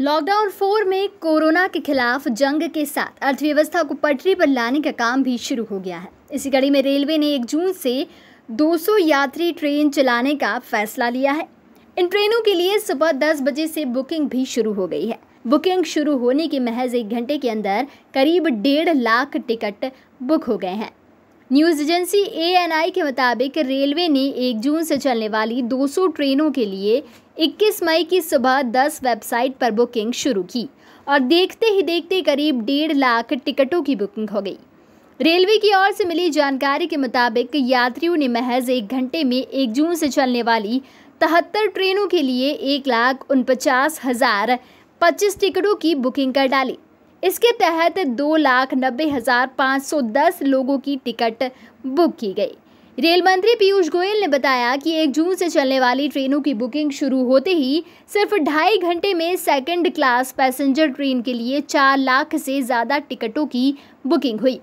lockdown four में corona के खिलाफ जंग के साथ अर्थव्यवस्था को पटरी पर लाने का काम भी शुरू हो गया है इसी कड़ी में रेलवे ने एक जून से 200 यात्री ट्रेन चलाने का फैसला लिया है इन ट्रेनों के लिए सुबह 10 बजे से बुकिंग भी शुरू हो गई है बुकिंग शुरू होने के महज एक घंटे के अंदर करीब डेढ़ लाख टिकट बुक हो गए हैं न्यूज एजेंसी एएनआई के मुताबिक रेलवे ने 1 जून से चलने वाली 200 ट्रेनों के लिए 21 मई की सुबह 10 वेबसाइट पर बुकिंग शुरू की और देखते ही देखते करीब डेढ़ लाख टिकटों की बुकिंग हो गई रेलवे की ओर से मिली जानकारी के मुताबिक यात्रियों ने महज एक घंटे में एक जून से चलने वाली तिहत्तर ट्रेनों के लिए एक लाख उनपचास हज़ार पच्चीस टिकटों की बुकिंग कर डाली इसके तहत दो लाख नब्बे हज़ार पाँच सौ दस लोगों की टिकट बुक की गई रेल मंत्री पीयूष गोयल ने बताया कि एक जून से चलने वाली ट्रेनों की बुकिंग शुरू होते ही सिर्फ ढाई घंटे में सेकंड क्लास पैसेंजर ट्रेन के लिए चार लाख से ज़्यादा टिकटों की बुकिंग हुई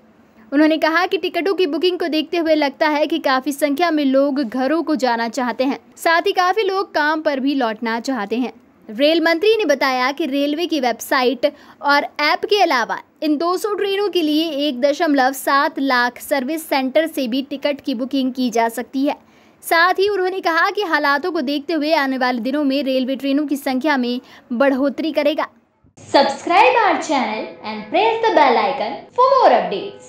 उन्होंने कहा कि टिकटों की बुकिंग को देखते हुए लगता है कि काफ़ी संख्या में लोग घरों को जाना चाहते हैं साथ ही काफ़ी लोग काम पर भी लौटना चाहते हैं रेल मंत्री ने बताया कि रेलवे की वेबसाइट और ऐप के अलावा इन 200 ट्रेनों के लिए एक दशमलव सात लाख सर्विस सेंटर से भी टिकट की बुकिंग की जा सकती है साथ ही उन्होंने कहा कि हालातों को देखते हुए आने वाले दिनों में रेलवे ट्रेनों की संख्या में बढ़ोतरी करेगा subscribe our channel and press the bell icon for more update